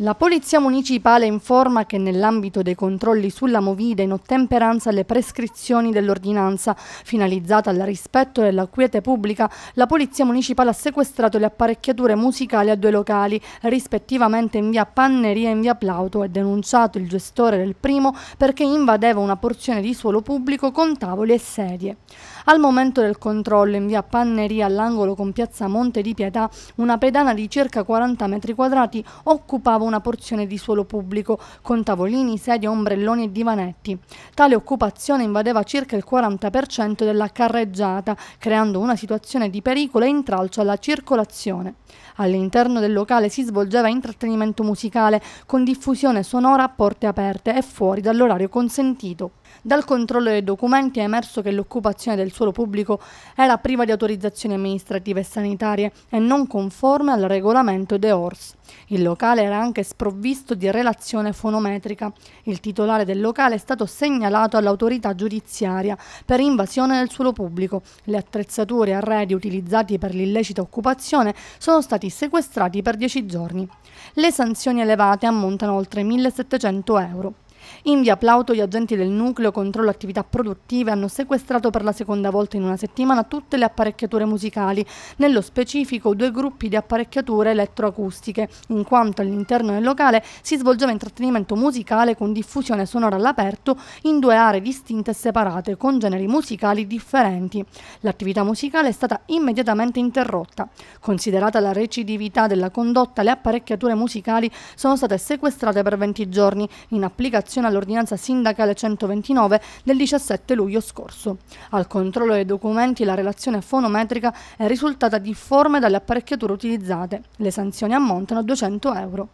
La Polizia Municipale informa che nell'ambito dei controlli sulla Movida in ottemperanza alle prescrizioni dell'ordinanza finalizzata al rispetto della quiete pubblica, la Polizia Municipale ha sequestrato le apparecchiature musicali a due locali, rispettivamente in via Panneria e in via Plauto e denunciato il gestore del primo perché invadeva una porzione di suolo pubblico con tavoli e sedie. Al momento del controllo in via Panneria all'angolo con piazza Monte di Pietà, una pedana di circa 40 metri quadrati occupava una porzione di suolo pubblico con tavolini, sedie, ombrelloni e divanetti. Tale occupazione invadeva circa il 40% della carreggiata, creando una situazione di pericolo e intralcio alla circolazione. All'interno del locale si svolgeva intrattenimento musicale con diffusione sonora a porte aperte e fuori dall'orario consentito. Dal controllo dei documenti è emerso che l'occupazione del suolo pubblico era priva di autorizzazioni amministrative e sanitarie e non conforme al regolamento de ORS. Il locale era anche sprovvisto di relazione fonometrica. Il titolare del locale è stato segnalato all'autorità giudiziaria per invasione del suolo pubblico. Le attrezzature e arredi utilizzati per l'illecita occupazione sono stati sequestrati per dieci giorni. Le sanzioni elevate ammontano oltre 1.700 euro. In via Plauto gli agenti del nucleo controllo attività produttive hanno sequestrato per la seconda volta in una settimana tutte le apparecchiature musicali, nello specifico due gruppi di apparecchiature elettroacustiche, in quanto all'interno del locale si svolgeva intrattenimento musicale con diffusione sonora all'aperto in due aree distinte e separate, con generi musicali differenti. L'attività musicale è stata immediatamente interrotta. Considerata la recidività della condotta, le apparecchiature musicali sono state sequestrate per 20 giorni, in applicazione applicazione all'ordinanza sindacale 129 del 17 luglio scorso. Al controllo dei documenti la relazione fonometrica è risultata difforme dalle apparecchiature utilizzate. Le sanzioni ammontano a 200 euro.